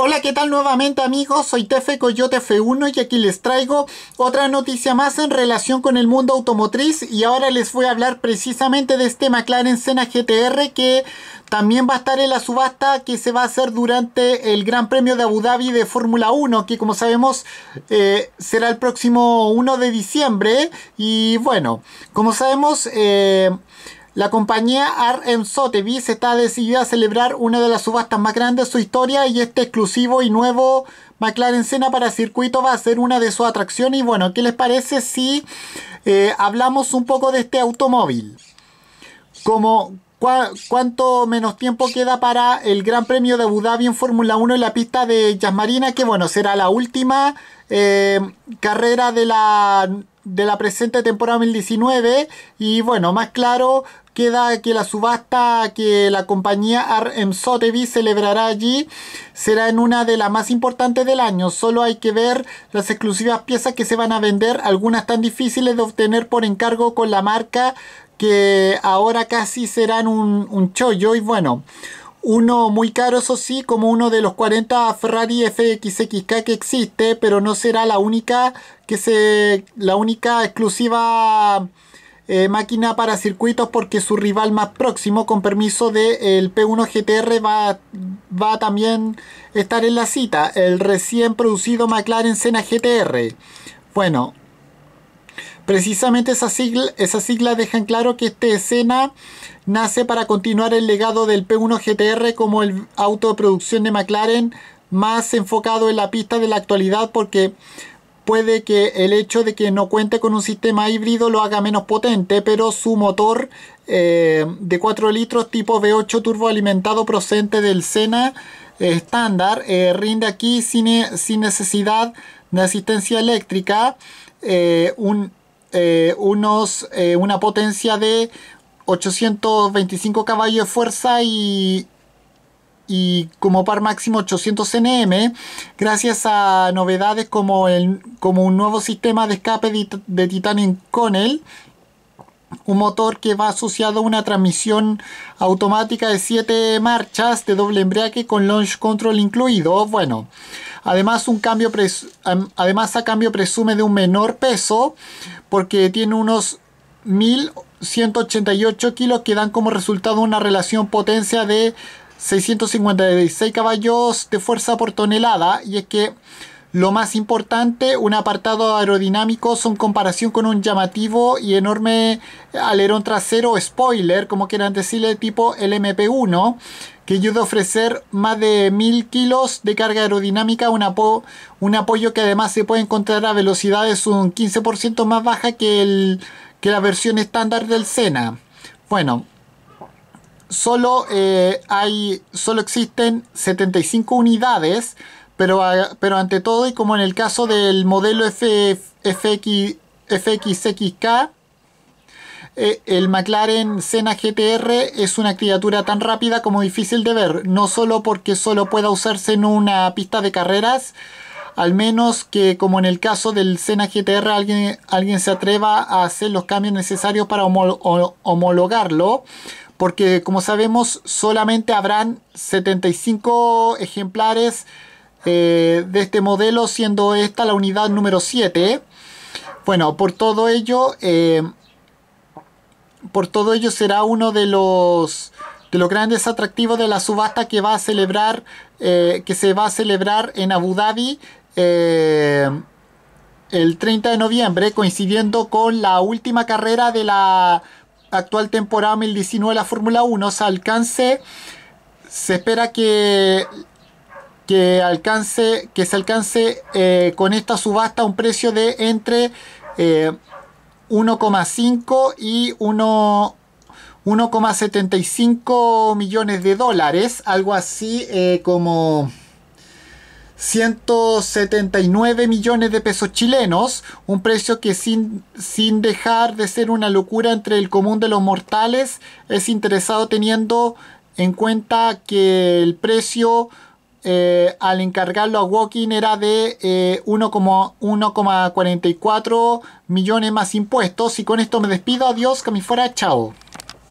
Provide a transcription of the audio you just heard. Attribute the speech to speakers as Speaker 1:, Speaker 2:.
Speaker 1: Hola, ¿qué tal nuevamente amigos? Soy Tefe Coyote F1 y aquí les traigo otra noticia más en relación con el mundo automotriz y ahora les voy a hablar precisamente de este McLaren Senna GTR que también va a estar en la subasta que se va a hacer durante el Gran Premio de Abu Dhabi de Fórmula 1, que como sabemos eh, será el próximo 1 de diciembre. Y bueno, como sabemos, eh, la compañía RM Sotheby's está decidida a celebrar una de las subastas más grandes de su historia y este exclusivo y nuevo McLaren Senna para circuito va a ser una de sus atracciones. Y bueno, ¿qué les parece si eh, hablamos un poco de este automóvil? Como, cuánto menos tiempo queda para el Gran Premio de Abu Dhabi en Fórmula 1 en la pista de Marina? que bueno, será la última eh, carrera de la de la presente temporada 2019 y bueno, más claro queda que la subasta que la compañía RM Sotheby celebrará allí será en una de las más importantes del año. Solo hay que ver las exclusivas piezas que se van a vender, algunas tan difíciles de obtener por encargo con la marca que ahora casi serán un, un chollo y bueno. Uno muy caro, eso sí, como uno de los 40 Ferrari FXXK que existe, pero no será la única que se la única exclusiva eh, máquina para circuitos porque su rival más próximo, con permiso del de, P1 GTR, va, va a también estar en la cita, el recién producido McLaren Senna GTR. Bueno, Precisamente esa sigla, esa sigla dejan claro que este escena nace para continuar el legado del P1 GTR como el auto de producción de McLaren más enfocado en la pista de la actualidad porque puede que el hecho de que no cuente con un sistema híbrido lo haga menos potente, pero su motor eh, de 4 litros tipo V8 turboalimentado procedente del Sena eh, estándar eh, rinde aquí sin, sin, necesidad de asistencia eléctrica un eh, unos, eh, una potencia de 825 caballos de fuerza y, y como par máximo 800 nm, gracias a novedades como, el, como un nuevo sistema de escape de, de Titanium Connell, un motor que va asociado a una transmisión automática de 7 marchas de doble embrague con launch control incluido. Bueno, Además, un cambio además a cambio presume de un menor peso porque tiene unos 1188 kilos que dan como resultado una relación potencia de 656 caballos de fuerza por tonelada y es que lo más importante, un apartado aerodinámico son comparación con un llamativo y enorme alerón trasero, spoiler, como quieran decirle, tipo mp 1 que ayuda a ofrecer más de 1000 kilos de carga aerodinámica, un, apoyo que además se puede encontrar a velocidades un 15% más baja que, el, la versión estándar del Sena. Bueno, solo, eh, hay, solo existen 75 unidades pero, ante todo, y como en el caso del modelo FX, FXXK, eh, el McLaren Senna GTR es una criatura tan rápida como difícil de ver, no solo porque solo pueda usarse en una pista de carreras, al menos que como en el caso del Senna GTR alguien, alguien se atreva a hacer los cambios necesarios para homologarlo, porque como sabemos solamente habrán 75 ejemplares eh, de este modelo, siendo esta la unidad número 7. Bueno, por todo ello, eh, por todo ello será uno de los de los grandes atractivos de la subasta que va a celebrar eh, que se va a celebrar en Abu Dhabi el 30 de noviembre, coincidiendo con la última carrera de la actual temporada 2019 de la Fórmula 1. Se alcance, se espera que que alcance que se alcance eh, con esta subasta un precio de entre 1,5 eh, y 1,75 millones de dólares algo así eh, como 179 millones de pesos chilenos, un precio que sin, sin dejar de ser una locura entre el común de los mortales, es interesado teniendo en cuenta que el precio eh, al encargarlo a Walking era de 1,44 eh, millones más impuestos. Y con esto me despido. Adiós, que me fuera. Chao.